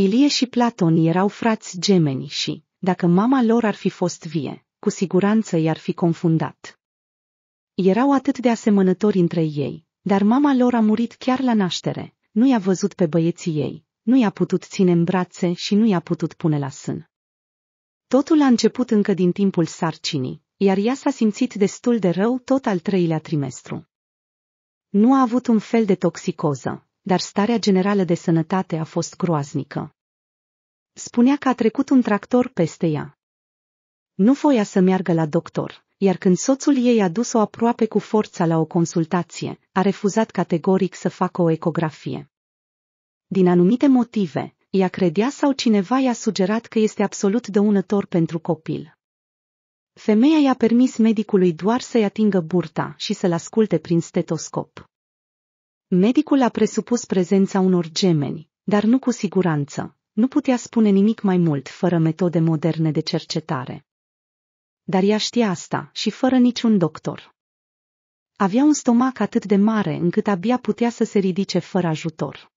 Ilie și Platon erau frați gemeni și, dacă mama lor ar fi fost vie, cu siguranță i-ar fi confundat. Erau atât de asemănători între ei, dar mama lor a murit chiar la naștere, nu i-a văzut pe băieții ei, nu i-a putut ține în brațe și nu i-a putut pune la sân. Totul a început încă din timpul sarcinii, iar ea s-a simțit destul de rău tot al treilea trimestru. Nu a avut un fel de toxicoză, dar starea generală de sănătate a fost groaznică. Spunea că a trecut un tractor peste ea. Nu voia să meargă la doctor, iar când soțul ei a dus-o aproape cu forța la o consultație, a refuzat categoric să facă o ecografie. Din anumite motive, ea credea sau cineva i-a sugerat că este absolut dăunător pentru copil. Femeia i-a permis medicului doar să-i atingă burta și să-l asculte prin stetoscop. Medicul a presupus prezența unor gemeni, dar nu cu siguranță. Nu putea spune nimic mai mult fără metode moderne de cercetare. Dar ea știa asta și fără niciun doctor. Avea un stomac atât de mare încât abia putea să se ridice fără ajutor.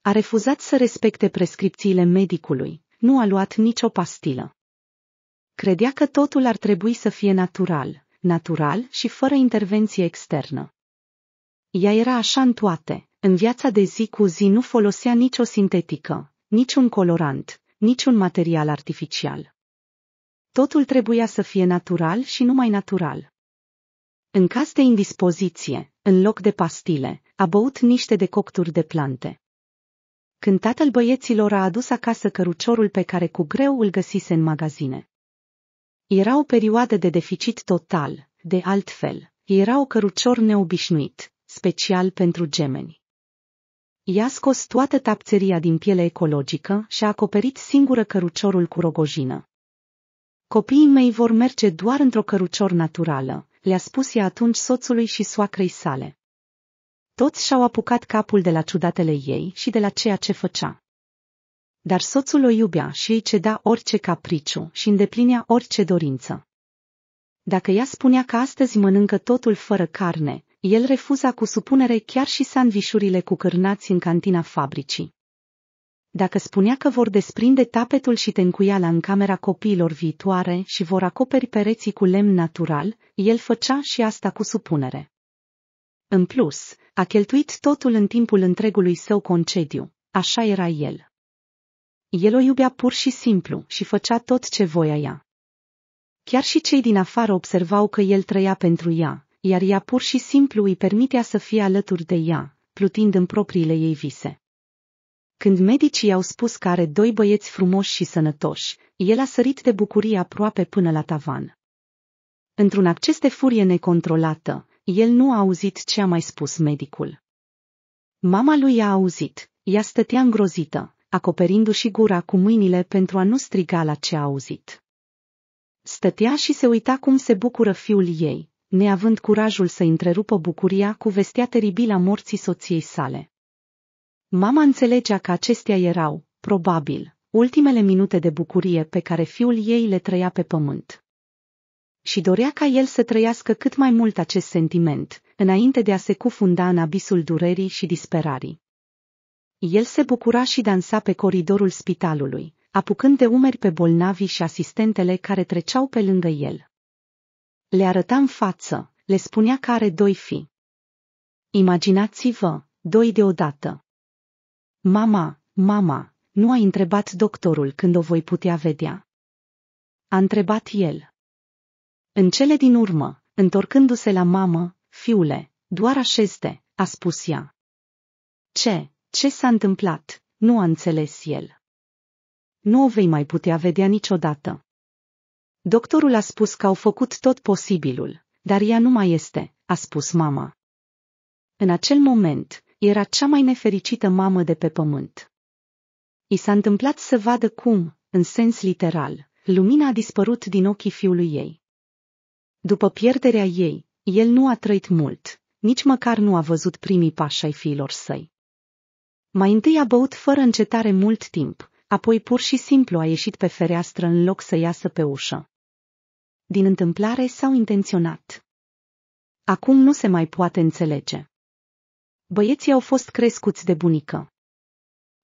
A refuzat să respecte prescripțiile medicului, nu a luat nicio pastilă. Credea că totul ar trebui să fie natural, natural și fără intervenție externă. Ea era așa în toate. În viața de zi cu zi nu folosea nicio sintetică, niciun colorant, niciun material artificial. Totul trebuia să fie natural și numai natural. În caz de indispoziție, în loc de pastile, a băut niște decocturi de plante. Când tatăl băieților a adus acasă căruciorul pe care cu greu îl găsise în magazine. Era o perioadă de deficit total, de altfel, era o cărucior neobișnuit, special pentru gemeni. I-a scos toată tapțeria din piele ecologică și a acoperit singură căruciorul cu rogojină. Copiii mei vor merge doar într-o cărucior naturală, le-a spus ea atunci soțului și soacrei sale. Toți și-au apucat capul de la ciudatele ei și de la ceea ce făcea. Dar soțul o iubea și îi ceda orice capriciu și îndeplinea orice dorință. Dacă ea spunea că astăzi mănâncă totul fără carne, el refuza cu supunere chiar și sandvișurile cu cârnați în cantina fabricii. Dacă spunea că vor desprinde tapetul și tencuiala în camera copiilor viitoare și vor acoperi pereții cu lemn natural, el făcea și asta cu supunere. În plus, a cheltuit totul în timpul întregului său concediu, așa era el. El o iubea pur și simplu și făcea tot ce voia ea. Chiar și cei din afară observau că el trăia pentru ea, iar ea pur și simplu îi permitea să fie alături de ea, plutind în propriile ei vise. Când medicii i-au spus că are doi băieți frumoși și sănătoși, el a sărit de bucurie aproape până la tavan. Într-un acces de furie necontrolată, el nu a auzit ce a mai spus medicul. Mama lui a auzit, ea stătea îngrozită, acoperindu-și gura cu mâinile pentru a nu striga la ce a auzit. Stătea și se uita cum se bucură fiul ei, neavând curajul să întrerupă bucuria cu vestea teribilă a morții soției sale. Mama înțelegea că acestea erau, probabil, ultimele minute de bucurie pe care fiul ei le trăia pe pământ. Și dorea ca el să trăiască cât mai mult acest sentiment, înainte de a se cufunda în abisul durerii și disperarii. El se bucura și dansa pe coridorul spitalului, apucând de umeri pe bolnavii și asistentele care treceau pe lângă el. Le arăta în față, le spunea că are doi fi. Imaginați-vă, doi deodată. Mama, mama, nu a întrebat doctorul când o voi putea vedea. A întrebat el. În cele din urmă, întorcându-se la mamă, fiule, doar așezte, a spus ea. Ce, ce s-a întâmplat? Nu a înțeles el. Nu o vei mai putea vedea niciodată. Doctorul a spus că au făcut tot posibilul, dar ea nu mai este, a spus mama. În acel moment, era cea mai nefericită mamă de pe pământ. I s-a întâmplat să vadă cum, în sens literal, lumina a dispărut din ochii fiului ei. După pierderea ei, el nu a trăit mult, nici măcar nu a văzut primii pași ai fiilor săi. Mai întâi a băut fără încetare mult timp, apoi pur și simplu a ieșit pe fereastră în loc să iasă pe ușă din întâmplare sau intenționat. Acum nu se mai poate înțelege. Băieții au fost crescuți de bunică.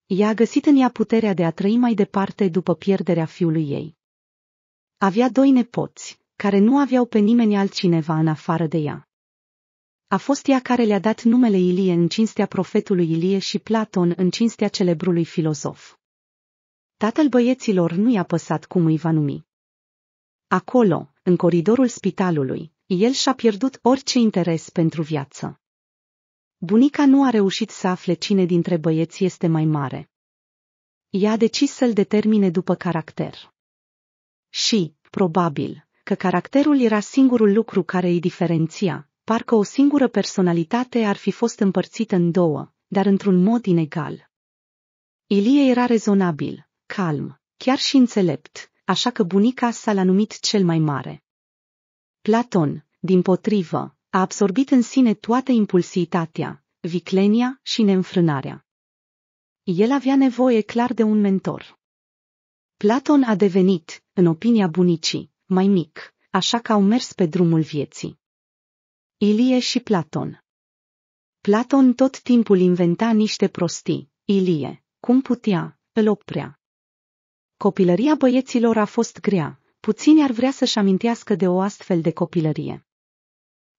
Ea a găsit în ea puterea de a trăi mai departe după pierderea fiului ei. Avea doi nepoți, care nu aveau pe nimeni altcineva în afară de ea. A fost ea care le-a dat numele Ilie în cinstea profetului Ilie și Platon în cinstea celebrului filozof. Tatăl băieților nu i-a păsat cum îi va numi. Acolo, în coridorul spitalului, el și-a pierdut orice interes pentru viață. Bunica nu a reușit să afle cine dintre băieți este mai mare. Ea a decis să-l determine după caracter. Și, probabil, că caracterul era singurul lucru care îi diferenția, parcă o singură personalitate ar fi fost împărțită în două, dar într-un mod inegal. Ilie era rezonabil, calm, chiar și înțelept, așa că bunica s-a l-a numit cel mai mare. Platon, din potrivă, a absorbit în sine toată impulsivitatea, viclenia și neînfrânarea. El avea nevoie clar de un mentor. Platon a devenit, în opinia bunicii, mai mic, așa că au mers pe drumul vieții. Ilie și Platon Platon tot timpul inventa niște prostii, Ilie, cum putea, îl oprea. Copilăria băieților a fost grea, puțini ar vrea să-și amintească de o astfel de copilărie.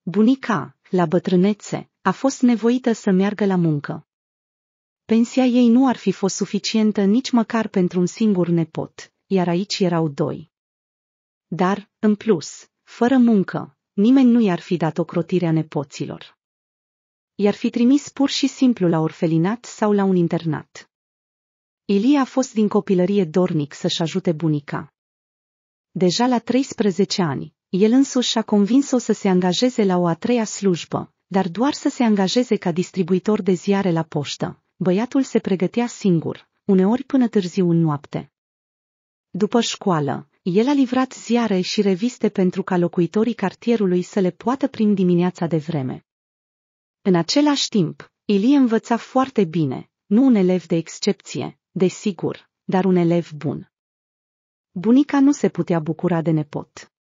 Bunica, la bătrânețe, a fost nevoită să meargă la muncă. Pensia ei nu ar fi fost suficientă nici măcar pentru un singur nepot, iar aici erau doi. Dar, în plus, fără muncă, nimeni nu i-ar fi dat ocrotirea nepoților. I-ar fi trimis pur și simplu la orfelinat sau la un internat. Ilie a fost din copilărie dornic să-și ajute bunica. Deja la 13 ani, el însuși a convins-o să se angajeze la o a treia slujbă, dar doar să se angajeze ca distribuitor de ziare la poștă. Băiatul se pregătea singur, uneori până târziu în noapte. După școală, el a livrat ziare și reviste pentru ca locuitorii cartierului să le poată primi dimineața de vreme. În același timp, Ilie învăța foarte bine, nu un elev de excepție, desigur, dar un elev bun. Bunica nu se putea bucura de nepot.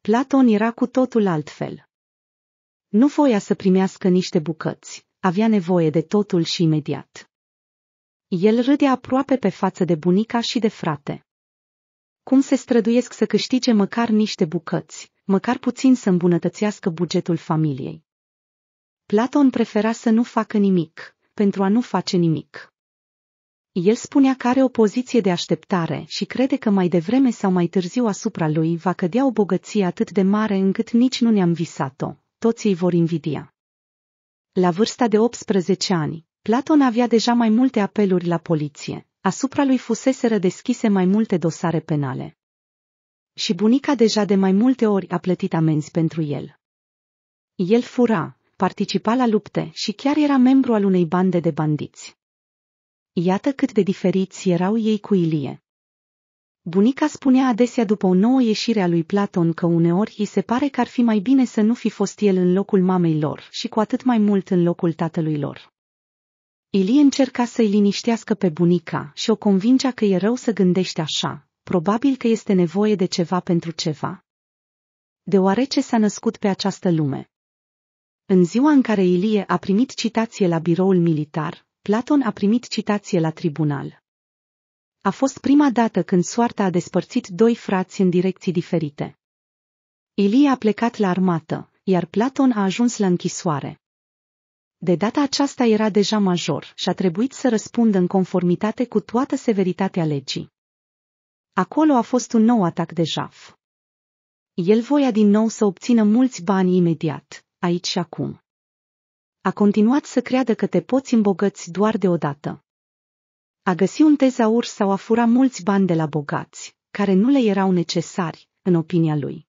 Platon era cu totul altfel. Nu voia să primească niște bucăți, avea nevoie de totul și imediat. El râdea aproape pe față de bunica și de frate. Cum se străduiesc să câștige măcar niște bucăți, măcar puțin să îmbunătățească bugetul familiei. Platon prefera să nu facă nimic, pentru a nu face nimic. El spunea că are o poziție de așteptare și crede că mai devreme sau mai târziu asupra lui va cădea o bogăție atât de mare încât nici nu ne-am visat-o, toți îi vor invidia. La vârsta de 18 ani, Platon avea deja mai multe apeluri la poliție, asupra lui fuseseră deschise mai multe dosare penale. Și bunica deja de mai multe ori a plătit amenzi pentru el. El fura, participa la lupte și chiar era membru al unei bande de bandiți. Iată cât de diferiți erau ei cu Ilie. Bunica spunea adesea după o nouă ieșire a lui Platon că uneori îi se pare că ar fi mai bine să nu fi fost el în locul mamei lor și cu atât mai mult în locul tatălui lor. Ilie încerca să-i liniștească pe bunica și o convingea că e rău să gândești așa, probabil că este nevoie de ceva pentru ceva. Deoarece s-a născut pe această lume. În ziua în care Ilie a primit citație la biroul militar, Platon a primit citație la tribunal. A fost prima dată când soarta a despărțit doi frați în direcții diferite. Ilie a plecat la armată, iar Platon a ajuns la închisoare. De data aceasta era deja major și a trebuit să răspundă în conformitate cu toată severitatea legii. Acolo a fost un nou atac de jaf. El voia din nou să obțină mulți bani imediat, aici și acum. A continuat să creadă că te poți îmbogăți doar deodată. A găsi un tezaur sau a fura mulți bani de la bogați, care nu le erau necesari, în opinia lui.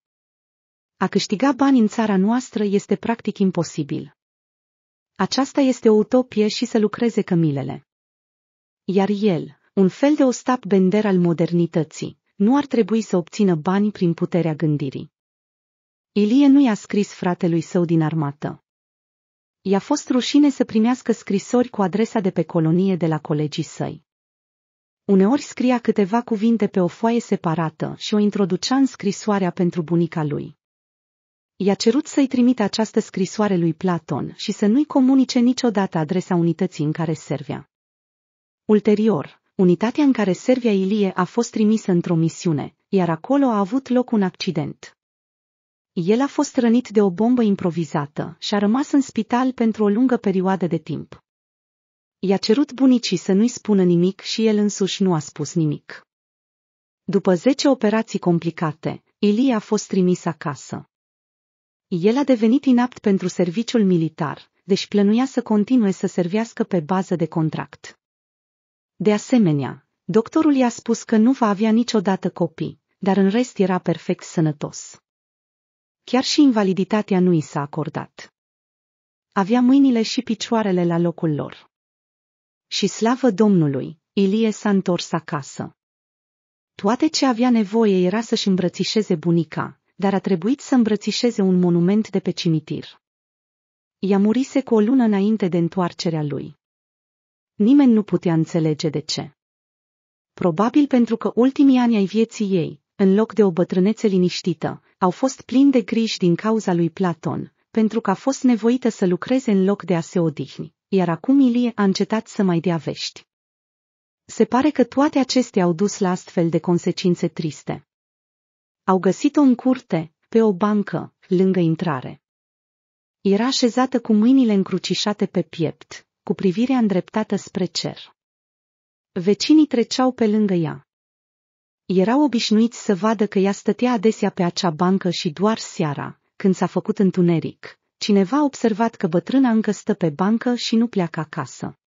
A câștiga bani în țara noastră este practic imposibil. Aceasta este o utopie și să lucreze cămilele. Iar el, un fel de ostap bender al modernității, nu ar trebui să obțină bani prin puterea gândirii. Ilie nu i-a scris fratelui său din armată. I-a fost rușine să primească scrisori cu adresa de pe colonie de la colegii săi. Uneori scria câteva cuvinte pe o foaie separată și o introducea în scrisoarea pentru bunica lui. I-a cerut să-i trimite această scrisoare lui Platon și să nu-i comunice niciodată adresa unității în care servea. Ulterior, unitatea în care servea Ilie a fost trimisă într-o misiune, iar acolo a avut loc un accident. El a fost rănit de o bombă improvizată și a rămas în spital pentru o lungă perioadă de timp. I-a cerut bunicii să nu-i spună nimic și el însuși nu a spus nimic. După zece operații complicate, Ilie a fost trimis acasă. El a devenit inapt pentru serviciul militar, deci plănuia să continue să servească pe bază de contract. De asemenea, doctorul i-a spus că nu va avea niciodată copii, dar în rest era perfect sănătos. Chiar și invaliditatea nu i s-a acordat. Avea mâinile și picioarele la locul lor. Și slavă Domnului, Ilie s-a întors acasă. Toate ce avea nevoie era să-și îmbrățișeze bunica, dar a trebuit să îmbrățișeze un monument de pe cimitir. Ea murise cu o lună înainte de întoarcerea lui. Nimeni nu putea înțelege de ce. Probabil pentru că ultimii ani ai vieții ei, în loc de o bătrânețe liniștită, au fost plini de griji din cauza lui Platon, pentru că a fost nevoită să lucreze în loc de a se odihni, iar acum Ilie a încetat să mai dea vești. Se pare că toate acestea au dus la astfel de consecințe triste. Au găsit-o în curte, pe o bancă, lângă intrare. Era așezată cu mâinile încrucișate pe piept, cu privirea îndreptată spre cer. Vecinii treceau pe lângă ea. Erau obișnuiți să vadă că ea stătea adesea pe acea bancă și doar seara, când s-a făcut întuneric, cineva a observat că bătrâna încă stă pe bancă și nu pleacă acasă.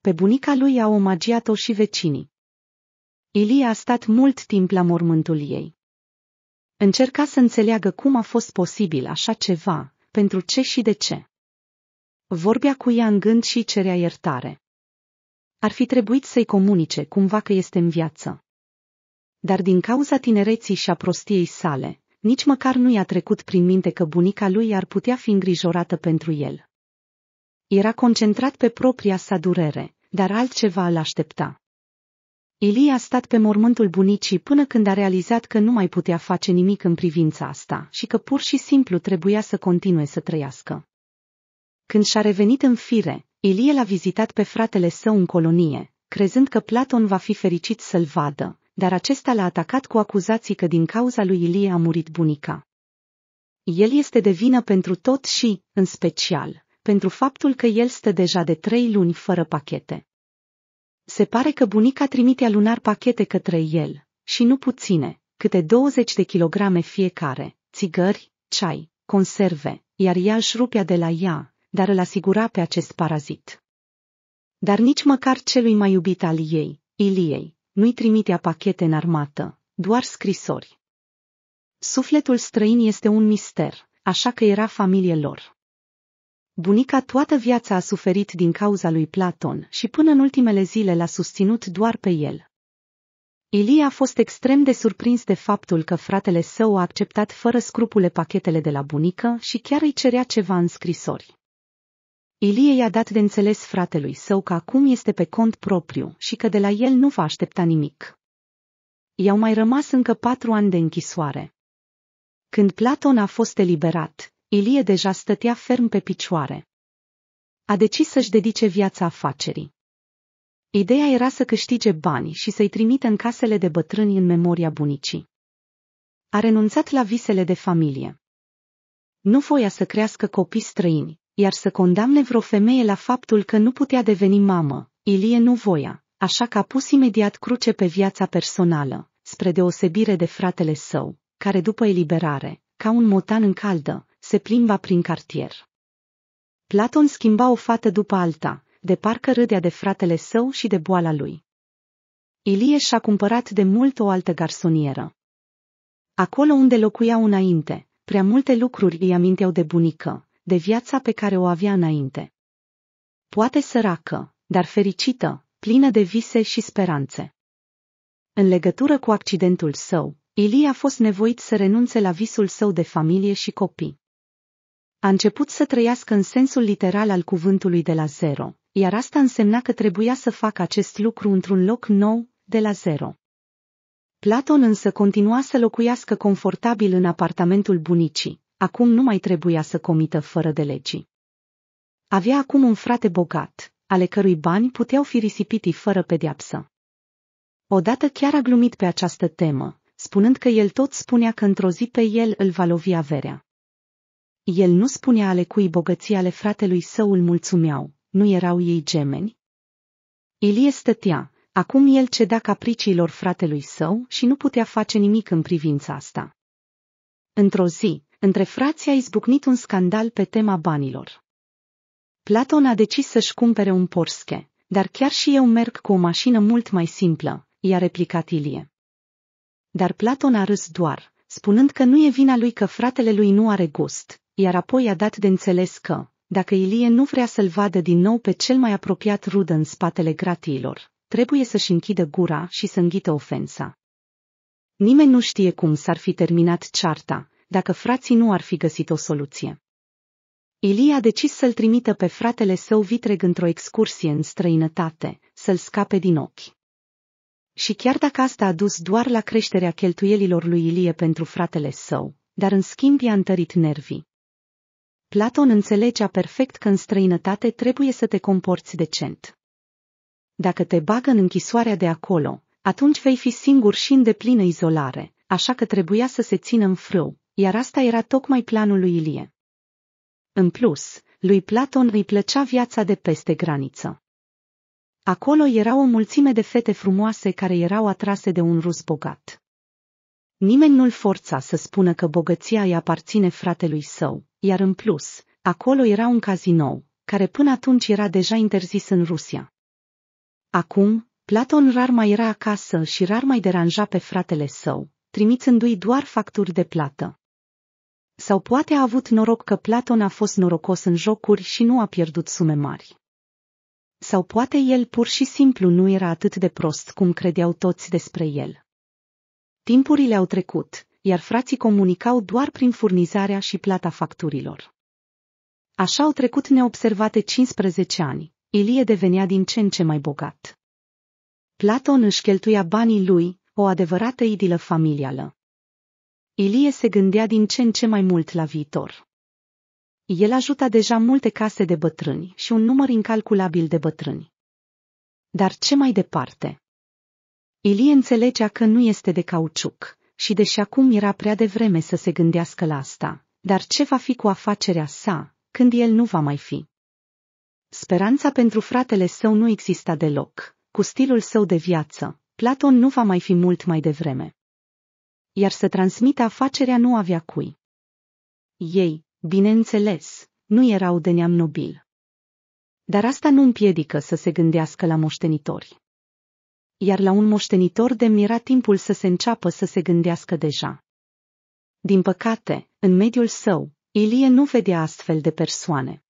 Pe bunica lui au omagiat-o și vecinii. Ilie a stat mult timp la mormântul ei. Încerca să înțeleagă cum a fost posibil așa ceva, pentru ce și de ce. Vorbea cu ea în gând și cerea iertare. Ar fi trebuit să-i comunice cumva că este în viață dar din cauza tinereții și a prostiei sale, nici măcar nu i-a trecut prin minte că bunica lui ar putea fi îngrijorată pentru el. Era concentrat pe propria sa durere, dar altceva îl aștepta. Ilie a stat pe mormântul bunicii până când a realizat că nu mai putea face nimic în privința asta și că pur și simplu trebuia să continue să trăiască. Când și-a revenit în fire, Ilie l-a vizitat pe fratele său în colonie, crezând că Platon va fi fericit să-l vadă, dar acesta l-a atacat cu acuzații că din cauza lui Ilie a murit bunica. El este de vină pentru tot și, în special, pentru faptul că el stă deja de trei luni fără pachete. Se pare că bunica trimitea lunar pachete către el, și nu puține, câte 20 de kilograme fiecare, țigări, ceai, conserve, iar ea își rupea de la ea, dar îl asigura pe acest parazit. Dar nici măcar celui mai iubit al ei, Iliei, nu-i trimitea pachete în armată, doar scrisori. Sufletul străin este un mister, așa că era familie lor. Bunica toată viața a suferit din cauza lui Platon și până în ultimele zile l-a susținut doar pe el. Ilie a fost extrem de surprins de faptul că fratele său a acceptat fără scrupule pachetele de la bunică și chiar îi cerea ceva în scrisori. Ilie i-a dat de înțeles fratelui său că acum este pe cont propriu și că de la el nu va aștepta nimic. I-au mai rămas încă patru ani de închisoare. Când Platon a fost eliberat, Ilie deja stătea ferm pe picioare. A decis să-și dedice viața afacerii. Ideea era să câștige bani și să-i trimite în casele de bătrâni în memoria bunicii. A renunțat la visele de familie. Nu voia să crească copii străini, iar să condamne vreo femeie la faptul că nu putea deveni mamă, Ilie nu voia, așa că a pus imediat cruce pe viața personală, spre deosebire de fratele său, care după eliberare, ca un motan în caldă, se plimba prin cartier. Platon schimba o fată după alta, de parcă râdea de fratele său și de boala lui. Ilie și-a cumpărat de mult o altă garsonieră. Acolo unde locuiau înainte, prea multe lucruri îi aminteau de bunică, de viața pe care o avea înainte. Poate săracă, dar fericită, plină de vise și speranțe. În legătură cu accidentul său, Ilie a fost nevoit să renunțe la visul său de familie și copii. A început să trăiască în sensul literal al cuvântului de la zero, iar asta însemna că trebuia să facă acest lucru într-un loc nou, de la zero. Platon însă continua să locuiască confortabil în apartamentul bunicii, Acum nu mai trebuia să comită fără de legii. Avea acum un frate bogat, ale cărui bani puteau fi risipiti fără pediapsă. Odată chiar a glumit pe această temă, spunând că el tot spunea că într-o zi pe el îl va lovi averea. El nu spunea ale cui bogății ale fratelui său îl mulțumeau, nu erau ei gemeni? Ilie stătea, acum el ceda capriciilor fratelui său și nu putea face nimic în privința asta. Într-o zi, între frații a izbucnit un scandal pe tema banilor. Platon a decis să-și cumpere un Porsche, dar chiar și eu merg cu o mașină mult mai simplă, i-a replicat Ilie. Dar Platon a râs doar, spunând că nu e vina lui că fratele lui nu are gust, iar apoi a dat de înțeles că, dacă Ilie nu vrea să-l vadă din nou pe cel mai apropiat rudă în spatele gratiilor, trebuie să-și închidă gura și să înghită ofensa. Nimeni nu știe cum s-ar fi terminat cearta, dacă frații nu ar fi găsit o soluție. Ilie a decis să-l trimită pe fratele său vitreg într-o excursie în străinătate, să-l scape din ochi. Și chiar dacă asta a dus doar la creșterea cheltuielilor lui Ilie pentru fratele său, dar în schimb i-a întărit nervii. Platon înțelegea perfect că în străinătate trebuie să te comporți decent. Dacă te bagă în închisoarea de acolo, atunci vei fi singur și în deplină izolare, așa că trebuia să se țină în frâu, iar asta era tocmai planul lui Ilie. În plus, lui Platon îi plăcea viața de peste graniță. Acolo era o mulțime de fete frumoase care erau atrase de un rus bogat. Nimeni nu-l forța să spună că bogăția îi aparține fratelui său, iar în plus, acolo era un cazinou, care până atunci era deja interzis în Rusia. Acum, Platon rar mai era acasă și rar mai deranja pe fratele său, trimițându-i doar facturi de plată. Sau poate a avut noroc că Platon a fost norocos în jocuri și nu a pierdut sume mari. Sau poate el pur și simplu nu era atât de prost cum credeau toți despre el. Timpurile au trecut, iar frații comunicau doar prin furnizarea și plata facturilor. Așa au trecut neobservate 15 ani. Ilie devenea din ce în ce mai bogat. Platon își cheltuia banii lui, o adevărată idilă familială. Ilie se gândea din ce în ce mai mult la viitor. El ajuta deja multe case de bătrâni și un număr incalculabil de bătrâni. Dar ce mai departe? Ilie înțelegea că nu este de cauciuc și deși acum era prea devreme să se gândească la asta, dar ce va fi cu afacerea sa când el nu va mai fi? Speranța pentru fratele său nu exista deloc. Cu stilul său de viață, Platon nu va mai fi mult mai devreme iar să transmită afacerea nu avea cui. Ei, bineînțeles, nu erau de neam nobil. Dar asta nu împiedică să se gândească la moștenitori. Iar la un moștenitor demnira timpul să se înceapă să se gândească deja. Din păcate, în mediul său, Ilie nu vedea astfel de persoane.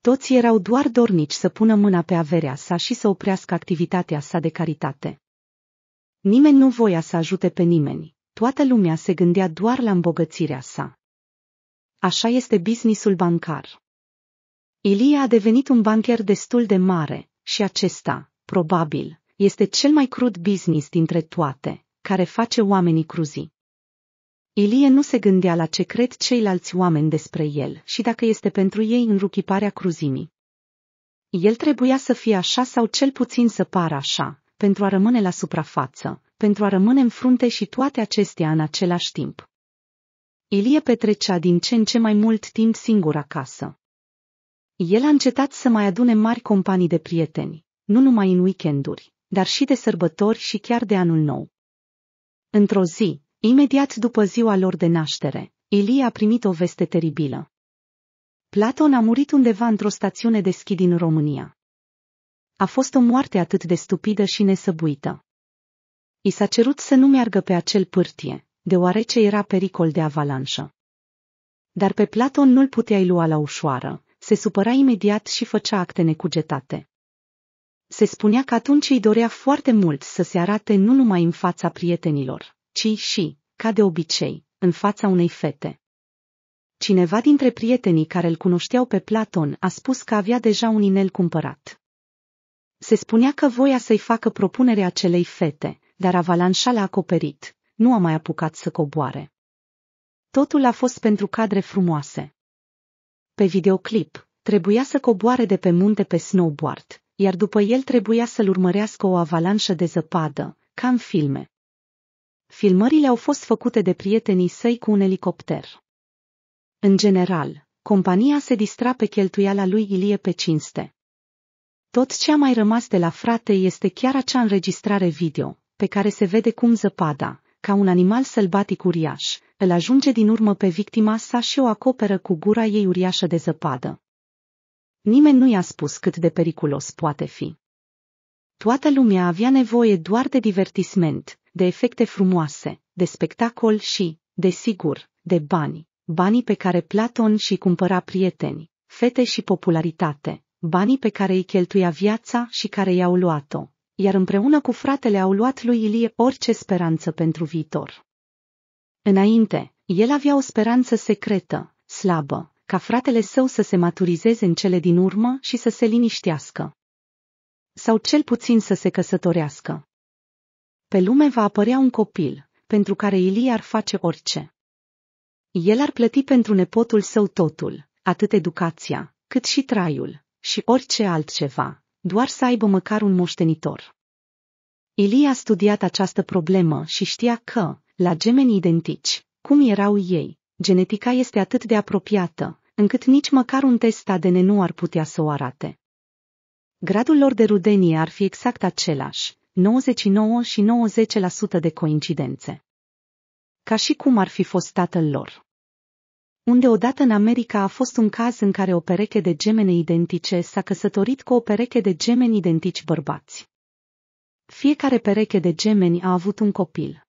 Toți erau doar dornici să pună mâna pe averea sa și să oprească activitatea sa de caritate. Nimeni nu voia să ajute pe nimeni, toată lumea se gândea doar la îmbogățirea sa. Așa este businessul bancar. Ilie a devenit un bancher destul de mare și acesta, probabil, este cel mai crud business dintre toate, care face oamenii cruzi. Ilie nu se gândea la ce cred ceilalți oameni despre el și dacă este pentru ei înruchiparea cruzimii. El trebuia să fie așa sau cel puțin să pară așa, pentru a rămâne la suprafață, pentru a rămâne în frunte și toate acestea în același timp. Ilie petrecea din ce în ce mai mult timp singur acasă. El a încetat să mai adune mari companii de prieteni, nu numai în weekenduri, dar și de sărbători și chiar de anul nou. Într-o zi, imediat după ziua lor de naștere, Ilie a primit o veste teribilă. Platon a murit undeva într-o stațiune de schi din România. A fost o moarte atât de stupidă și nesăbuită, I s-a cerut să nu meargă pe acel pârtie, deoarece era pericol de avalanșă. Dar pe Platon nu-l puteai lua la ușoară, se supăra imediat și făcea acte necugetate. Se spunea că atunci îi dorea foarte mult să se arate nu numai în fața prietenilor, ci și, ca de obicei, în fața unei fete. Cineva dintre prietenii care îl cunoșteau pe Platon a spus că avea deja un inel cumpărat. Se spunea că voia să-i facă propunerea acelei fete, dar avalanșa l-a acoperit, nu a mai apucat să coboare. Totul a fost pentru cadre frumoase. Pe videoclip, trebuia să coboare de pe munte pe snowboard, iar după el trebuia să-l urmărească o avalanșă de zăpadă, ca în filme. Filmările au fost făcute de prietenii săi cu un elicopter. În general, compania se distra pe cheltuiala lui Ilie pe cinste. Tot ce a mai rămas de la frate este chiar acea înregistrare video, pe care se vede cum zăpada, ca un animal sălbatic uriaș, îl ajunge din urmă pe victima sa și o acoperă cu gura ei uriașă de zăpadă. Nimeni nu i-a spus cât de periculos poate fi. Toată lumea avea nevoie doar de divertisment, de efecte frumoase, de spectacol și, desigur, de bani, banii pe care Platon și cumpăra prieteni, fete și popularitate, banii pe care îi cheltuia viața și care i-au luat-o, iar împreună cu fratele au luat lui Ilie orice speranță pentru viitor. Înainte, el avea o speranță secretă, slabă, ca fratele său să se maturizeze în cele din urmă și să se liniștească. Sau cel puțin să se căsătorească. Pe lume va apărea un copil, pentru care Ilie ar face orice. El ar plăti pentru nepotul său totul, atât educația, cât și traiul, și orice altceva, doar să aibă măcar un moștenitor. Ilie a studiat această problemă și știa că, la gemeni identici, cum erau ei, genetica este atât de apropiată, încât nici măcar un test ADN nu ar putea să o arate. Gradul lor de rudenie ar fi exact același, 99 și 90% de coincidențe. Ca și cum ar fi fost tatăl lor unde odată în America a fost un caz în care o pereche de gemene identice s-a căsătorit cu o pereche de gemeni identici bărbați. Fiecare pereche de gemeni a avut un copil.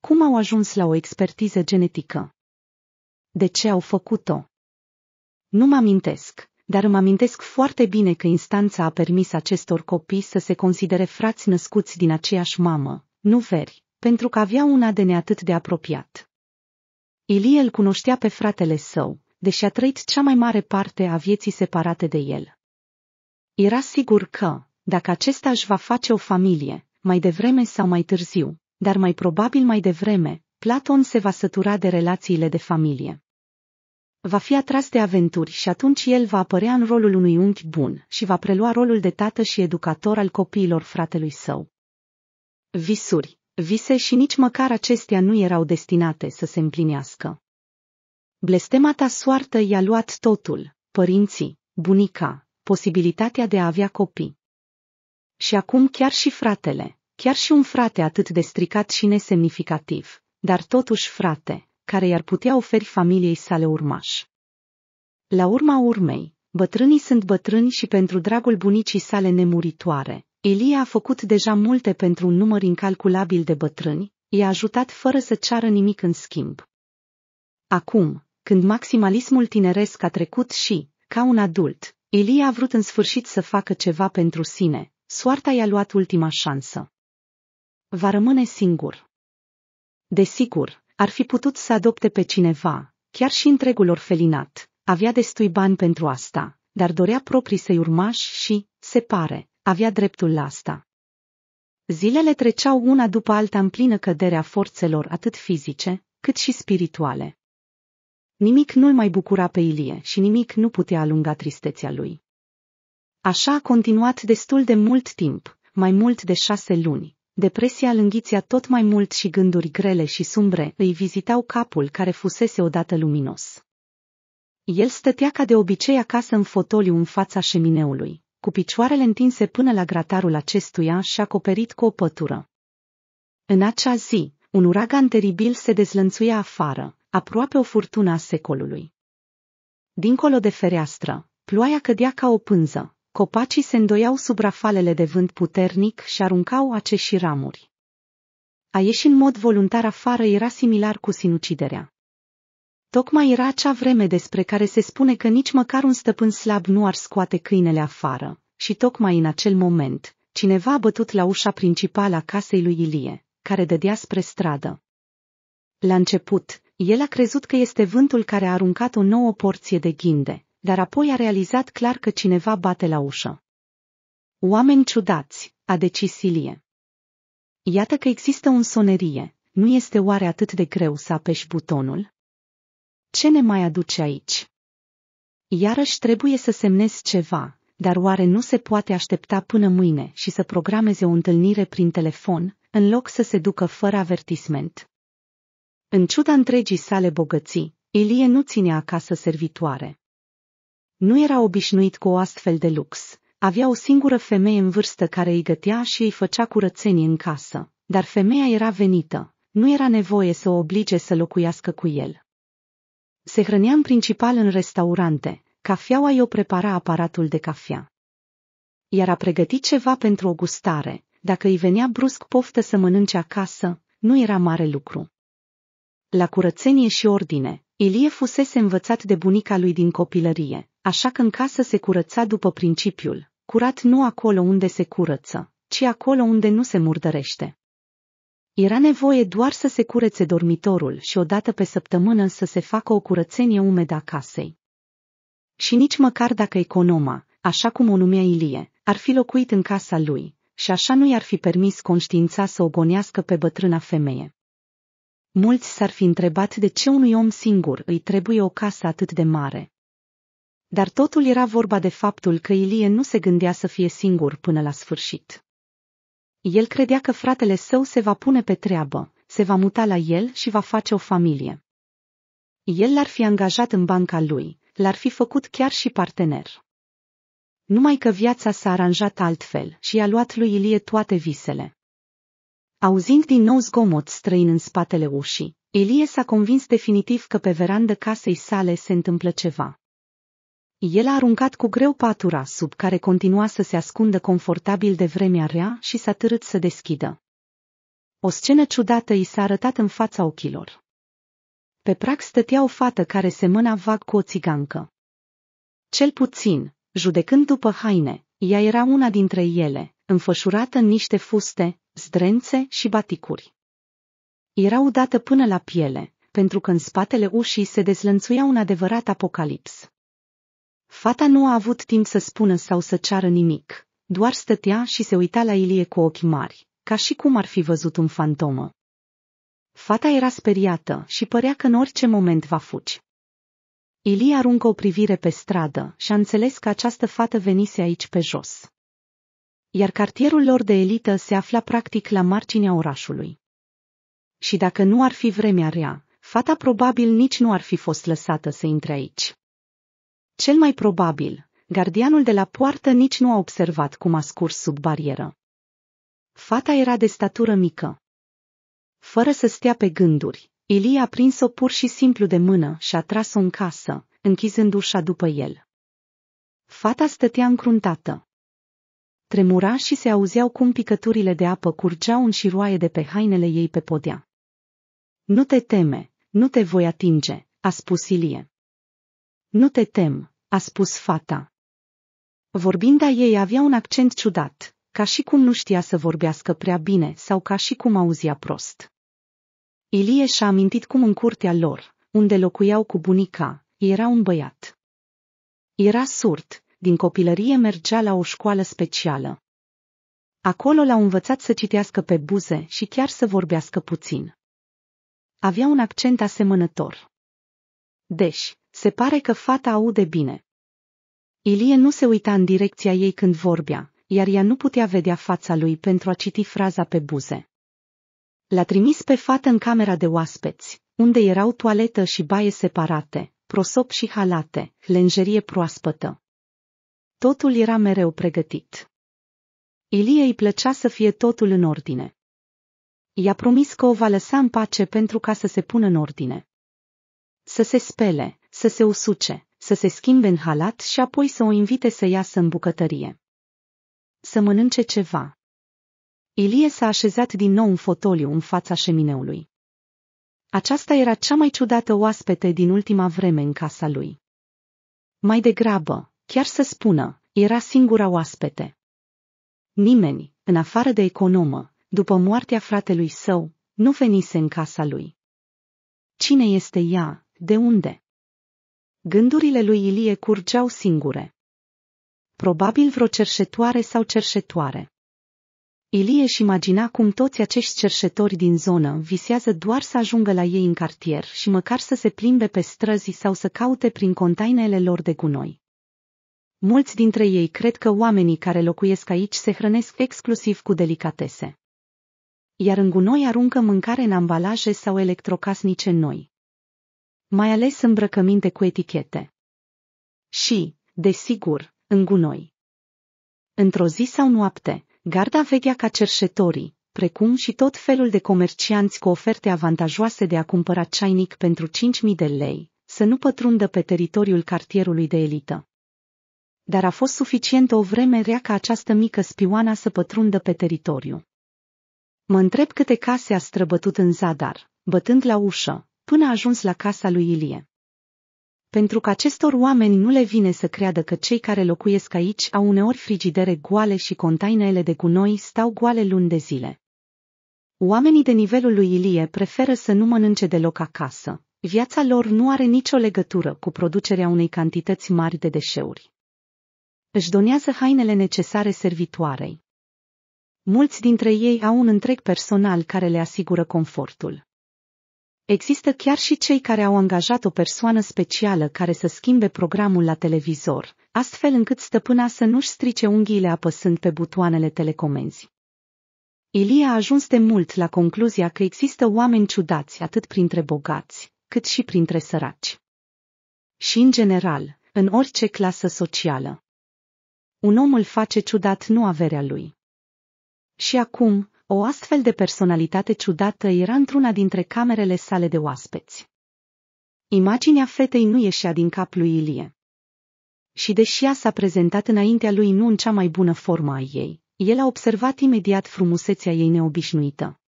Cum au ajuns la o expertiză genetică? De ce au făcut-o? Nu mă amintesc, dar îmi amintesc foarte bine că instanța a permis acestor copii să se considere frați născuți din aceeași mamă, nu veri, pentru că avea un ADN atât de apropiat. Ilie îl cunoștea pe fratele său, deși a trăit cea mai mare parte a vieții separate de el. Era sigur că, dacă acesta își va face o familie, mai devreme sau mai târziu, dar mai probabil mai devreme, Platon se va sătura de relațiile de familie. Va fi atras de aventuri și atunci el va apărea în rolul unui unchi bun și va prelua rolul de tată și educator al copiilor fratelui său. Visuri vise și nici măcar acestea nu erau destinate să se împlinească. Blestemata soartă i-a luat totul, părinții, bunica, posibilitatea de a avea copii. Și acum chiar și fratele, chiar și un frate atât de stricat și nesemnificativ, dar totuși frate, care i-ar putea oferi familiei sale urmaș. La urma urmei, bătrânii sunt bătrâni și pentru dragul bunicii sale nemuritoare, Elie a făcut deja multe pentru un număr incalculabil de bătrâni, i-a ajutat fără să ceară nimic în schimb. Acum, când maximalismul tineresc a trecut și, ca un adult, Elie a vrut în sfârșit să facă ceva pentru sine, soarta i-a luat ultima șansă. Va rămâne singur. Desigur, ar fi putut să adopte pe cineva, chiar și întregul orfelinat, avea destui bani pentru asta, dar dorea proprii săi urmași și, se pare, avea dreptul la asta. Zilele treceau una după alta în plină cădere a forțelor atât fizice, cât și spirituale. Nimic nu-l mai bucura pe Ilie și nimic nu putea alunga tristețea lui. Așa a continuat destul de mult timp, mai mult de șase luni. Depresia lânghiția tot mai mult și gânduri grele și sumbre îi vizitau capul care fusese odată luminos. El stătea ca de obicei acasă în fotoliu în fața șemineului cu picioarele întinse până la gratarul acestuia și acoperit cu o pătură. În acea zi, un uragan teribil se dezlănțuia afară, aproape o furtună a secolului. Dincolo de fereastră, ploaia cădea ca o pânză, copacii se îndoiau sub rafalele de vânt puternic și aruncau acești ramuri. A ieși în mod voluntar afară era similar cu sinuciderea. Tocmai era acea vreme despre care se spune că nici măcar un stăpân slab nu ar scoate câinele afară, și tocmai în acel moment, cineva a bătut la ușa principală a casei lui Ilie, care dădea spre stradă. La început, el a crezut că este vântul care a aruncat o nouă porție de ghinde, dar apoi a realizat clar că cineva bate la ușă. Oameni ciudați, a decis Ilie. Iată că există un sonerie, nu este oare atât de greu să apeși butonul? Ce ne mai aduce aici? Iarăși trebuie să semnez ceva, dar oare nu se poate aștepta până mâine și să programeze o întâlnire prin telefon, în loc să se ducă fără avertisment? În ciuda întregii sale bogății, Ilie nu ținea acasă servitoare. Nu era obișnuit cu o astfel de lux. Avea o singură femeie în vârstă care îi gătea și îi făcea curățenie în casă, dar femeia era venită, nu era nevoie să o oblige să locuiască cu el. Se hrănea în principal în restaurante, cafeaua i-o prepara aparatul de cafea. Iar a pregătit ceva pentru o gustare, dacă îi venea brusc poftă să mănânce acasă, nu era mare lucru. La curățenie și ordine, Ilie fusese învățat de bunica lui din copilărie, așa că în casă se curăța după principiul, curat nu acolo unde se curăță, ci acolo unde nu se murdărește. Era nevoie doar să se curețe dormitorul și odată pe săptămână să se facă o curățenie umedă a casei. Și nici măcar dacă economa, așa cum o numea Ilie, ar fi locuit în casa lui, și așa nu i-ar fi permis conștiința să ogonească pe bătrâna femeie. Mulți s-ar fi întrebat de ce unui om singur îi trebuie o casă atât de mare. Dar totul era vorba de faptul că Ilie nu se gândea să fie singur până la sfârșit. El credea că fratele său se va pune pe treabă, se va muta la el și va face o familie. El l-ar fi angajat în banca lui, l-ar fi făcut chiar și partener. Numai că viața s-a aranjat altfel și i-a luat lui Ilie toate visele. Auzind din nou zgomot străin în spatele ușii, Ilie s-a convins definitiv că pe verandă casei sale se întâmplă ceva. El a aruncat cu greu patura sub care continua să se ascundă confortabil de vremea rea și s-a târât să deschidă. O scenă ciudată i s-a arătat în fața ochilor. Pe prag stătea o fată care semăna vag cu o țigancă. Cel puțin, judecând după haine, ea era una dintre ele, înfășurată în niște fuste, zdrențe și baticuri. Era udată până la piele, pentru că în spatele ușii se dezlănțuia un adevărat apocalips. Fata nu a avut timp să spună sau să ceară nimic, doar stătea și se uita la Ilie cu ochi mari, ca și cum ar fi văzut un fantomă. Fata era speriată și părea că în orice moment va fuci. Ilie aruncă o privire pe stradă și a înțeles că această fată venise aici pe jos. Iar cartierul lor de elită se afla practic la marginea orașului. Și dacă nu ar fi vremea rea, fata probabil nici nu ar fi fost lăsată să intre aici. Cel mai probabil, gardianul de la poartă nici nu a observat cum a scurs sub barieră. Fata era de statură mică. Fără să stea pe gânduri, Ilie a prins-o pur și simplu de mână și a tras-o în casă, închizând ușa după el. Fata stătea încruntată. Tremura și se auzeau cum picăturile de apă curgeau în șiroaie de pe hainele ei pe podea. Nu te teme, nu te voi atinge, a spus Ilie. Nu te tem, a spus fata. Vorbind a ei avea un accent ciudat, ca și cum nu știa să vorbească prea bine sau ca și cum auzia prost. Ilie și-a amintit cum în curtea lor, unde locuiau cu bunica, era un băiat. Era surt, din copilărie mergea la o școală specială. Acolo l-au învățat să citească pe buze și chiar să vorbească puțin. Avea un accent asemănător. Deci, se pare că fata aude bine. Ilie nu se uita în direcția ei când vorbea, iar ea nu putea vedea fața lui pentru a citi fraza pe buze. L-a trimis pe fată în camera de oaspeți, unde erau toaletă și baie separate, prosop și halate, lenjerie proaspătă. Totul era mereu pregătit. Ilie îi plăcea să fie totul în ordine. I-a promis că o va lăsa în pace pentru ca să se pună în ordine. Să se spele, să se usuce, să se schimbe în halat și apoi să o invite să iasă în bucătărie. Să mănânce ceva. Ilie s-a așezat din nou în fotoliu în fața șemineului. Aceasta era cea mai ciudată oaspete din ultima vreme în casa lui. Mai degrabă, chiar să spună, era singura oaspete. Nimeni, în afară de economă, după moartea fratelui său, nu venise în casa lui. Cine este ea? De unde? Gândurile lui Ilie curgeau singure. Probabil vreo cerșetoare sau cerșetoare. Ilie își imagina cum toți acești cerșetori din zonă visează doar să ajungă la ei în cartier și măcar să se plimbe pe străzi sau să caute prin containele lor de gunoi. Mulți dintre ei cred că oamenii care locuiesc aici se hrănesc exclusiv cu delicatese. Iar în gunoi aruncă mâncare în ambalaje sau electrocasnice noi mai ales îmbrăcăminte cu etichete. Și, desigur, în gunoi. Într-o zi sau noapte, garda vechea ca cerșetorii, precum și tot felul de comercianți cu oferte avantajoase de a cumpăra ceainic pentru 5.000 de lei, să nu pătrundă pe teritoriul cartierului de elită. Dar a fost suficient o vreme rea ca această mică spioana să pătrundă pe teritoriu. Mă întreb câte case a străbătut în zadar, bătând la ușă, până a ajuns la casa lui Ilie. Pentru că acestor oameni nu le vine să creadă că cei care locuiesc aici au uneori frigidere goale și containele de gunoi stau goale luni de zile. Oamenii de nivelul lui Ilie preferă să nu mănânce deloc acasă. Viața lor nu are nicio legătură cu producerea unei cantități mari de deșeuri. Își donează hainele necesare servitoarei. Mulți dintre ei au un întreg personal care le asigură confortul. Există chiar și cei care au angajat o persoană specială care să schimbe programul la televizor, astfel încât stăpâna să nu-și strice unghiile apăsând pe butoanele telecomenzi. Ilie a ajuns de mult la concluzia că există oameni ciudați atât printre bogați, cât și printre săraci. Și în general, în orice clasă socială. Un om îl face ciudat nu averea lui. Și acum, o astfel de personalitate ciudată era într-una dintre camerele sale de oaspeți. Imaginea fetei nu ieșea din cap lui Ilie. Și deși ea s-a prezentat înaintea lui nu în cea mai bună formă a ei, el a observat imediat frumusețea ei neobișnuită.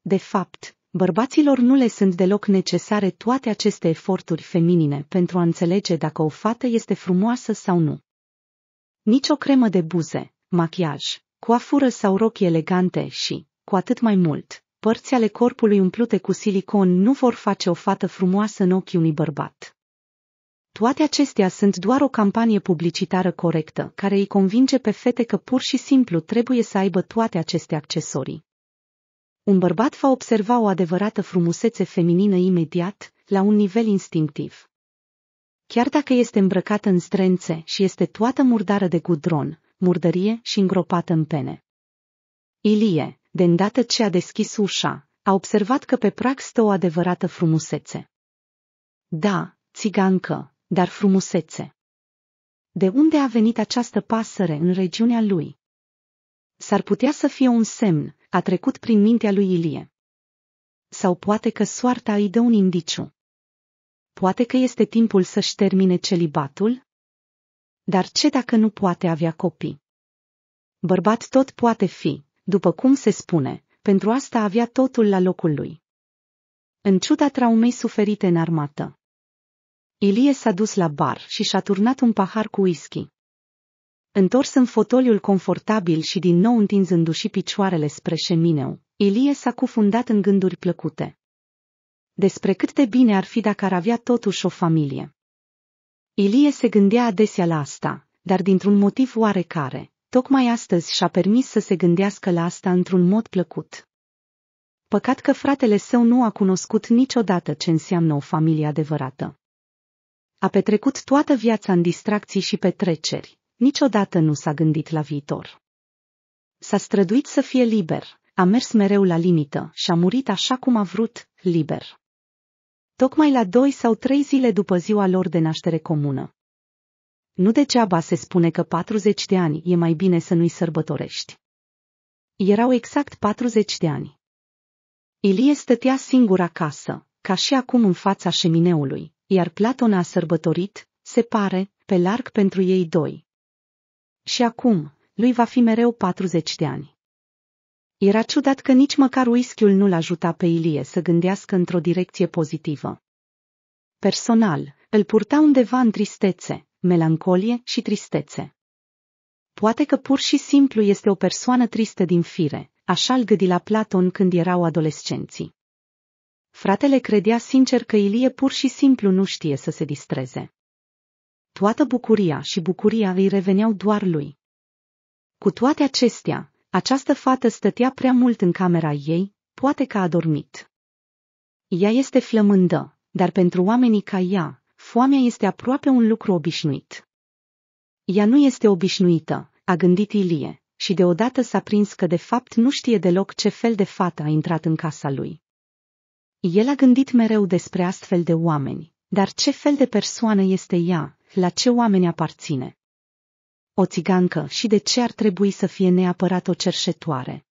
De fapt, bărbaților nu le sunt deloc necesare toate aceste eforturi feminine pentru a înțelege dacă o fată este frumoasă sau nu. Nici o cremă de buze, machiaj, coafură sau rochi elegante și, cu atât mai mult, părți ale corpului umplute cu silicon nu vor face o fată frumoasă în ochii unui bărbat. Toate acestea sunt doar o campanie publicitară corectă care îi convinge pe fete că pur și simplu trebuie să aibă toate aceste accesorii. Un bărbat va observa o adevărată frumusețe feminină imediat, la un nivel instinctiv. Chiar dacă este îmbrăcată în strențe și este toată murdară de gudron, murdărie și îngropat în pene. Ilie, de îndată ce a deschis ușa, a observat că pe prag stă o adevărată frumusețe. Da, țigancă, dar frumusețe. De unde a venit această pasăre în regiunea lui? S-ar putea să fie un semn, a trecut prin mintea lui Ilie. Sau poate că soarta îi dă un indiciu. Poate că este timpul să-și termine celibatul, dar ce dacă nu poate avea copii? Bărbat tot poate fi, după cum se spune, pentru asta avea totul la locul lui. În ciuda traumei suferite în armată, Ilie s-a dus la bar și și-a turnat un pahar cu whisky. Întors în fotoliul confortabil și din nou întinzându-și picioarele spre șemineu, Ilie s-a cufundat în gânduri plăcute. Despre cât de bine ar fi dacă ar avea totuși o familie. Ilie se gândea adesea la asta, dar dintr-un motiv oarecare, tocmai astăzi și-a permis să se gândească la asta într-un mod plăcut. Păcat că fratele său nu a cunoscut niciodată ce înseamnă o familie adevărată. A petrecut toată viața în distracții și petreceri, niciodată nu s-a gândit la viitor. S-a străduit să fie liber, a mers mereu la limită și a murit așa cum a vrut, liber tocmai la doi sau trei zile după ziua lor de naștere comună. Nu degeaba se spune că 40 de ani e mai bine să nu-i sărbătorești. Erau exact 40 de ani. Ilie stătea singur acasă, ca și acum în fața șemineului, iar Platon a sărbătorit, se pare, pe larg pentru ei doi. Și acum, lui va fi mereu 40 de ani. Era ciudat că nici măcar whisky-ul nu-l ajuta pe Ilie să gândească într-o direcție pozitivă. Personal, îl purta undeva în tristețe, melancolie și tristețe. Poate că pur și simplu este o persoană tristă din fire, așa l gâdi la Platon când erau adolescenții. Fratele credea sincer că Ilie pur și simplu nu știe să se distreze. Toată bucuria și bucuria îi reveneau doar lui. Cu toate acestea, această fată stătea prea mult în camera ei, poate că a dormit. Ea este flămândă, dar pentru oamenii ca ea, foamea este aproape un lucru obișnuit. Ea nu este obișnuită, a gândit Ilie, și deodată s-a prins că de fapt nu știe deloc ce fel de fată a intrat în casa lui. El a gândit mereu despre astfel de oameni, dar ce fel de persoană este ea, la ce oameni aparține? o țigancă și de ce ar trebui să fie neapărat o cerșetoare.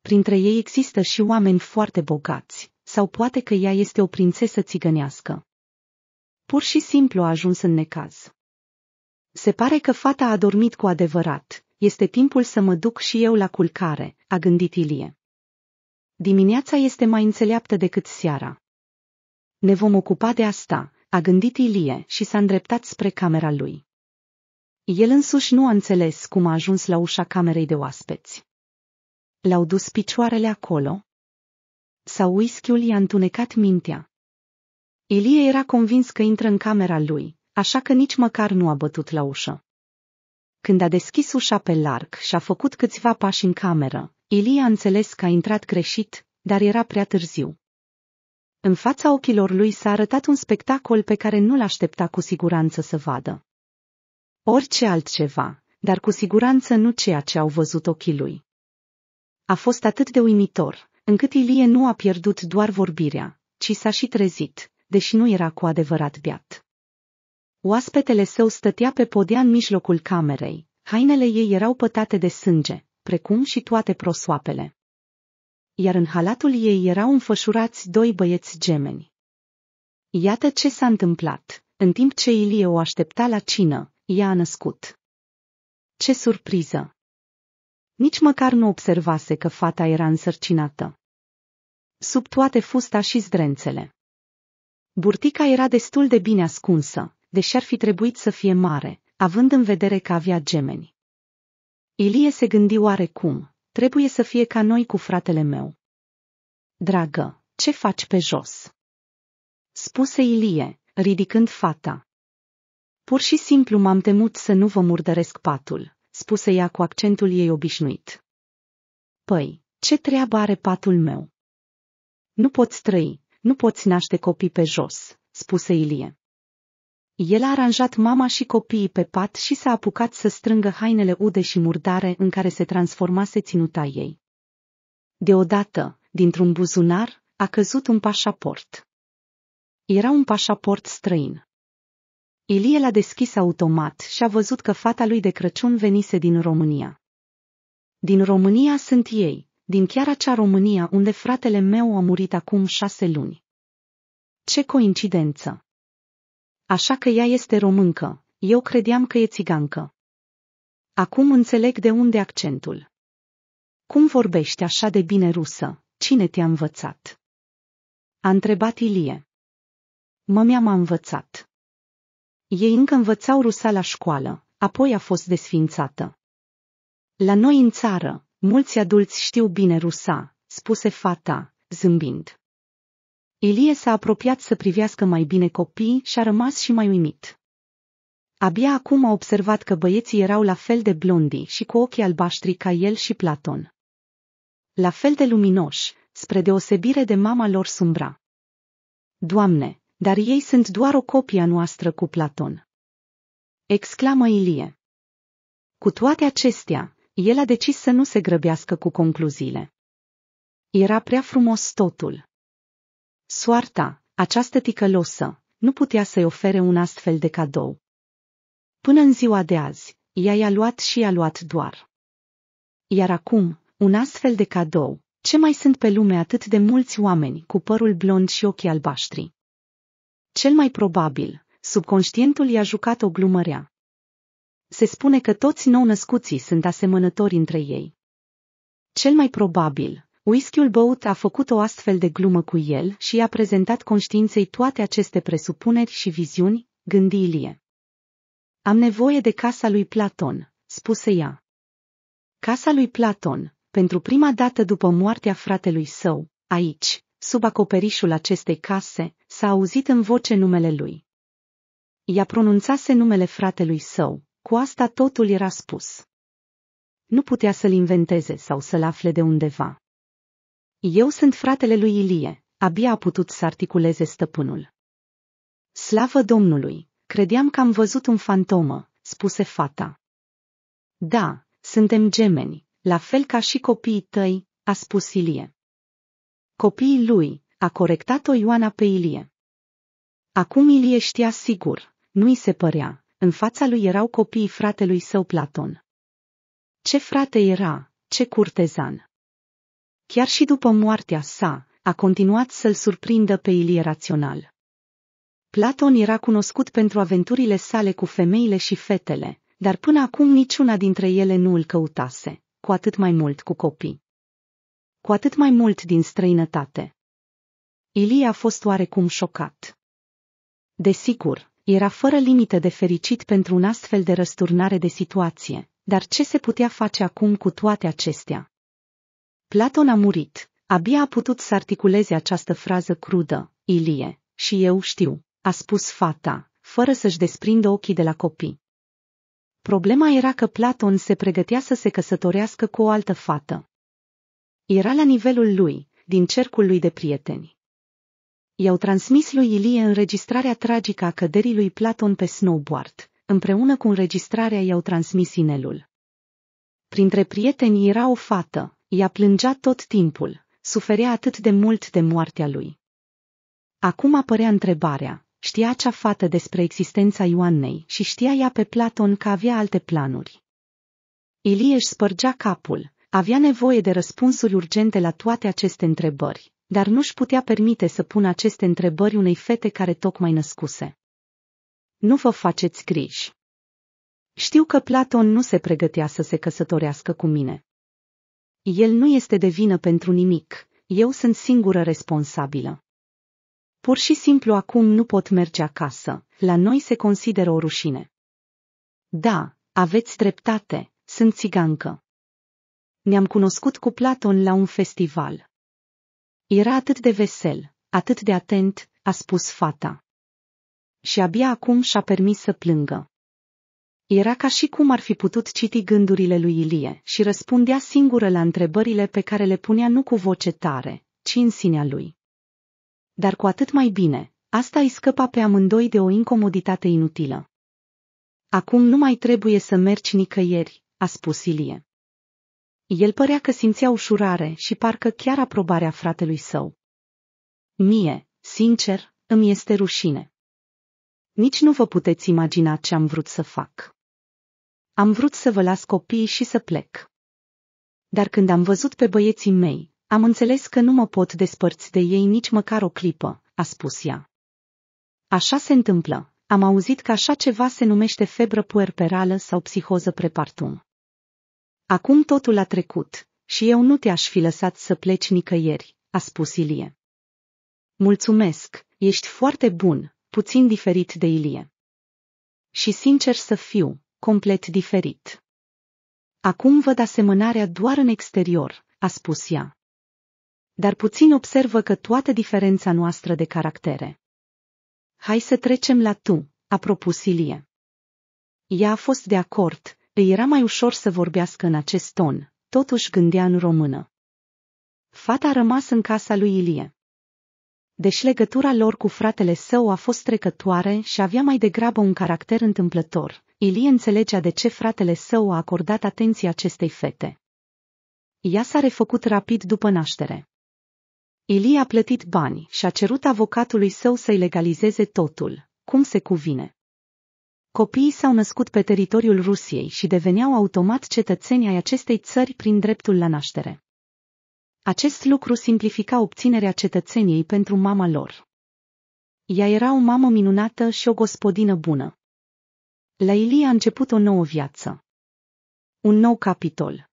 Printre ei există și oameni foarte bogați, sau poate că ea este o prințesă țigănească. Pur și simplu a ajuns în necaz. Se pare că fata a dormit cu adevărat, este timpul să mă duc și eu la culcare, a gândit Ilie. Dimineața este mai înțeleaptă decât seara. Ne vom ocupa de asta, a gândit Ilie și s-a îndreptat spre camera lui. El însuși nu a înțeles cum a ajuns la ușa camerei de oaspeți. L-au dus picioarele acolo. Sau whisky-ul i-a întunecat mintea. Ilie era convins că intră în camera lui, așa că nici măcar nu a bătut la ușă. Când a deschis ușa pe larg și a făcut câțiva pași în cameră, Ilie a înțeles că a intrat greșit, dar era prea târziu. În fața ochilor lui s-a arătat un spectacol pe care nu l-aștepta cu siguranță să vadă. Orice altceva, dar cu siguranță nu ceea ce au văzut ochii lui. A fost atât de uimitor, încât Ilie nu a pierdut doar vorbirea, ci s-a și trezit, deși nu era cu adevărat beat. Oaspetele său stătea pe podea în mijlocul camerei, hainele ei erau pătate de sânge, precum și toate prosoapele. Iar în halatul ei erau înfășurați doi băieți gemeni. Iată ce s-a întâmplat, în timp ce Ilie o aștepta la cină, i-a născut. Ce surpriză! Nici măcar nu observase că fata era însărcinată. Sub toate fusta și zdrențele. Burtica era destul de bine ascunsă, deși ar fi trebuit să fie mare, având în vedere că avea gemeni. Ilie se gândi oarecum, trebuie să fie ca noi cu fratele meu. Dragă, ce faci pe jos? Spuse Ilie, ridicând fata. Pur și simplu m-am temut să nu vă murdăresc patul, spuse ea cu accentul ei obișnuit. Păi, ce treabă are patul meu? Nu poți trăi, nu poți naște copii pe jos, spuse Ilie. El a aranjat mama și copiii pe pat și s-a apucat să strângă hainele ude și murdare în care se transformase ținuta ei. Deodată, dintr-un buzunar, a căzut un pașaport. Era un pașaport străin. Ilie l-a deschis automat și a văzut că fata lui de Crăciun venise din România. Din România sunt ei, din chiar acea România unde fratele meu a murit acum șase luni. Ce coincidență! Așa că ea este româncă, eu credeam că e țigancă. Acum înțeleg de unde accentul. Cum vorbești așa de bine rusă? Cine te-a învățat? A întrebat Ilie. Mămia m-a învățat. Ei încă învățau rusa la școală, apoi a fost desfințată. La noi în țară, mulți adulți știu bine rusa, spuse fata, zâmbind. Ilie s-a apropiat să privească mai bine copii și a rămas și mai uimit. Abia acum a observat că băieții erau la fel de blondi și cu ochii albaștri ca el și Platon. La fel de luminoși, spre deosebire de mama lor sumbra. Doamne, dar ei sunt doar o copie a noastră cu Platon. Exclamă Ilie. Cu toate acestea, el a decis să nu se grăbească cu concluziile. Era prea frumos totul. Soarta, această ticălosă, nu putea să-i ofere un astfel de cadou. Până în ziua de azi, ea i-a luat și i-a luat doar. Iar acum, un astfel de cadou, ce mai sunt pe lume atât de mulți oameni cu părul blond și ochii albaștri? Cel mai probabil, subconștientul i-a jucat o glumărea. Se spune că toți nou-născuții sunt asemănători între ei. Cel mai probabil, whisky-ul băut a făcut o astfel de glumă cu el și i-a prezentat conștiinței toate aceste presupuneri și viziuni, gândi Ilie. Am nevoie de casa lui Platon, spuse ea. Casa lui Platon, pentru prima dată după moartea fratelui său, aici, sub acoperișul acestei case, s-a auzit în voce numele lui. Ea pronunțase numele fratelui său, cu asta totul era spus. Nu putea să-l inventeze sau să-l afle de undeva. Eu sunt fratele lui Ilie, abia a putut să articuleze stăpânul. Slavă Domnului, credeam că am văzut un fantomă, spuse fata. Da, suntem gemeni, la fel ca și copiii tăi, a spus Ilie. Copiii lui, a corectat-o Ioana pe Ilie. Acum Ilie știa sigur, nu-i se părea, în fața lui erau copiii fratelui său Platon. Ce frate era, ce curtezan! Chiar și după moartea sa, a continuat să-l surprindă pe Ilie rațional. Platon era cunoscut pentru aventurile sale cu femeile și fetele, dar până acum niciuna dintre ele nu îl căutase, cu atât mai mult cu copii. Cu atât mai mult din străinătate. Ilie a fost oarecum șocat. Desigur, era fără limite de fericit pentru un astfel de răsturnare de situație, dar ce se putea face acum cu toate acestea? Platon a murit, abia a putut să articuleze această frază crudă, Ilie, și eu știu, a spus fata, fără să-și desprindă ochii de la copii. Problema era că Platon se pregătea să se căsătorească cu o altă fată. Era la nivelul lui, din cercul lui de prieteni i-au transmis lui Ilie înregistrarea tragică a căderii lui Platon pe snowboard. Împreună cu înregistrarea i-au transmis inelul. Printre prieteni era o fată, ea plângea tot timpul, suferea atât de mult de moartea lui. Acum apărea întrebarea, știa acea fată despre existența Ioannei și știa ea pe Platon că avea alte planuri. Ilie își spărgea capul, avea nevoie de răspunsuri urgente la toate aceste întrebări, dar nu-și putea permite să pună aceste întrebări unei fete care tocmai născuse. Nu vă faceți griji. Știu că Platon nu se pregătea să se căsătorească cu mine. El nu este de vină pentru nimic, eu sunt singură responsabilă. Pur și simplu acum nu pot merge acasă, la noi se consideră o rușine. Da, aveți dreptate, sunt țigancă. Ne-am cunoscut cu Platon la un festival. Era atât de vesel, atât de atent, a spus fata. Și abia acum și-a permis să plângă. Era ca și cum ar fi putut citi gândurile lui Ilie și răspundea singură la întrebările pe care le punea nu cu voce tare, ci în sinea lui. Dar cu atât mai bine, asta îi scăpa pe amândoi de o incomoditate inutilă. Acum nu mai trebuie să mergi nicăieri, a spus Ilie. El părea că simțea ușurare și parcă chiar aprobarea fratelui său. Mie, sincer, îmi este rușine. Nici nu vă puteți imagina ce am vrut să fac. Am vrut să vă las copiii și să plec. Dar când am văzut pe băieții mei, am înțeles că nu mă pot despărți de ei nici măcar o clipă, a spus ea. Așa se întâmplă. Am auzit că așa ceva se numește febră puerperală sau psihoză prepartum. Acum totul a trecut și eu nu te-aș fi lăsat să pleci nicăieri, a spus Ilie. Mulțumesc, ești foarte bun, puțin diferit de Ilie. Și sincer să fiu, complet diferit. Acum văd asemănarea doar în exterior, a spus ea. Dar puțin observă că toată diferența noastră de caractere. Hai să trecem la tu, a propus Ilie. Ea a fost de acord, îi era mai ușor să vorbească în acest ton, totuși gândea în română. Fata a rămas în casa lui Ilie. Deși legătura lor cu fratele său a fost trecătoare și avea mai degrabă un caracter întâmplător, Ilie înțelegea de ce fratele său a acordat atenție acestei fete. Ea s-a refăcut rapid după naștere. Ilie a plătit bani și a cerut avocatului său să-i legalizeze totul, cum se cuvine. Copiii s-au născut pe teritoriul Rusiei și deveneau automat cetățeni ai acestei țări prin dreptul la naștere. Acest lucru simplifica obținerea cetățeniei pentru mama lor. Ea era o mamă minunată și o gospodină bună. La Ilie a început o nouă viață. Un nou capitol.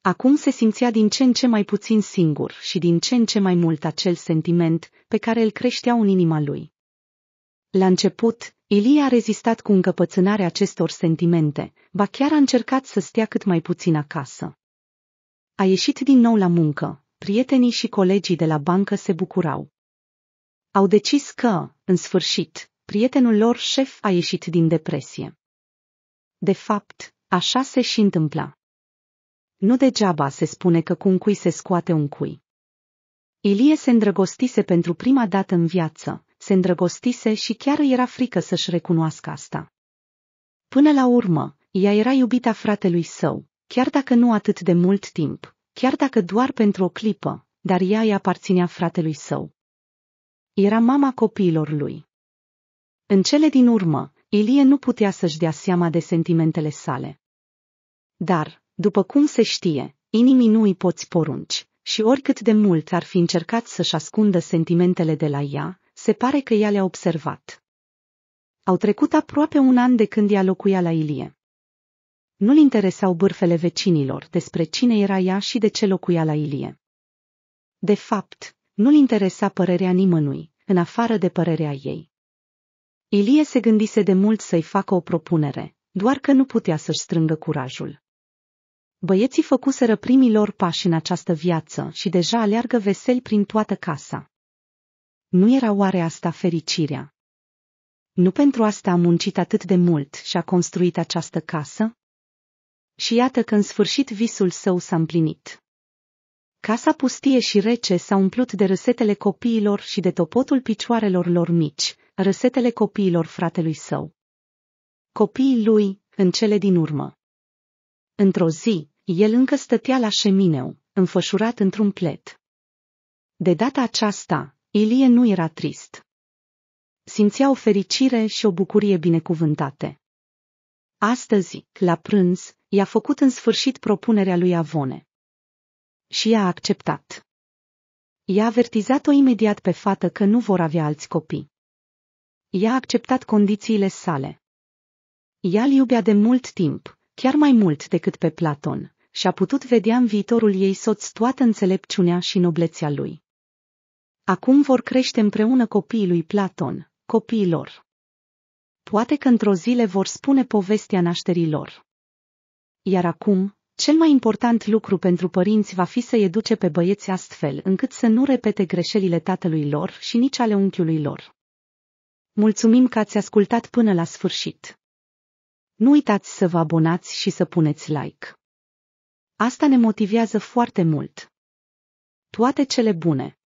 Acum se simțea din ce în ce mai puțin singur și din ce în ce mai mult acel sentiment pe care îl creștea în inima lui. La început, Ilie a rezistat cu încăpățânarea acestor sentimente, ba chiar a încercat să stea cât mai puțin acasă. A ieșit din nou la muncă, prietenii și colegii de la bancă se bucurau. Au decis că, în sfârșit, prietenul lor șef a ieșit din depresie. De fapt, așa se și întâmpla. Nu degeaba se spune că cu un cui se scoate un cui. Ilie se îndrăgostise pentru prima dată în viață, se îndrăgostise și chiar îi era frică să-și recunoască asta. Până la urmă, ea era iubita fratelui său, chiar dacă nu atât de mult timp, chiar dacă doar pentru o clipă, dar ea îi aparținea fratelui său. Era mama copiilor lui. În cele din urmă, Ilie nu putea să-și dea seama de sentimentele sale. Dar, după cum se știe, inimii nu îi poți porunci, și oricât de mult ar fi încercat să-și ascundă sentimentele de la ea, se pare că ea le-a observat. Au trecut aproape un an de când ea locuia la Ilie. Nu-l interesau bârfele vecinilor despre cine era ea și de ce locuia la Ilie. De fapt, nu-l interesa părerea nimănui, în afară de părerea ei. Ilie se gândise de mult să-i facă o propunere, doar că nu putea să-și strângă curajul. Băieții făcuseră primii lor pași în această viață și deja aleargă veseli prin toată casa. Nu era oare asta fericirea? Nu pentru asta a muncit atât de mult și a construit această casă? Și iată că în sfârșit visul său s-a împlinit. Casa pustie și rece s-a umplut de răsetele copiilor și de topotul picioarelor lor mici, răsetele copiilor fratelui său. Copiii lui, în cele din urmă. Într-o zi, el încă stătea la șemineu, înfășurat într-un plet. De data aceasta, Ilie nu era trist. Simțea o fericire și o bucurie binecuvântate. Astăzi, la prânz, i-a făcut în sfârșit propunerea lui Avone. Și i-a acceptat. I-a avertizat-o imediat pe fată că nu vor avea alți copii. I-a acceptat condițiile sale. Ea îl iubea de mult timp, chiar mai mult decât pe Platon, și a putut vedea în viitorul ei soț toată înțelepciunea și noblețea lui. Acum vor crește împreună copiii lui Platon, copiilor. Poate că într-o zi le vor spune povestea nașterilor. Iar acum, cel mai important lucru pentru părinți va fi să educe pe băieți astfel încât să nu repete greșelile tatălui lor și nici ale unchiului lor. Mulțumim că ați ascultat până la sfârșit. Nu uitați să vă abonați și să puneți like. Asta ne motivează foarte mult. Toate cele bune!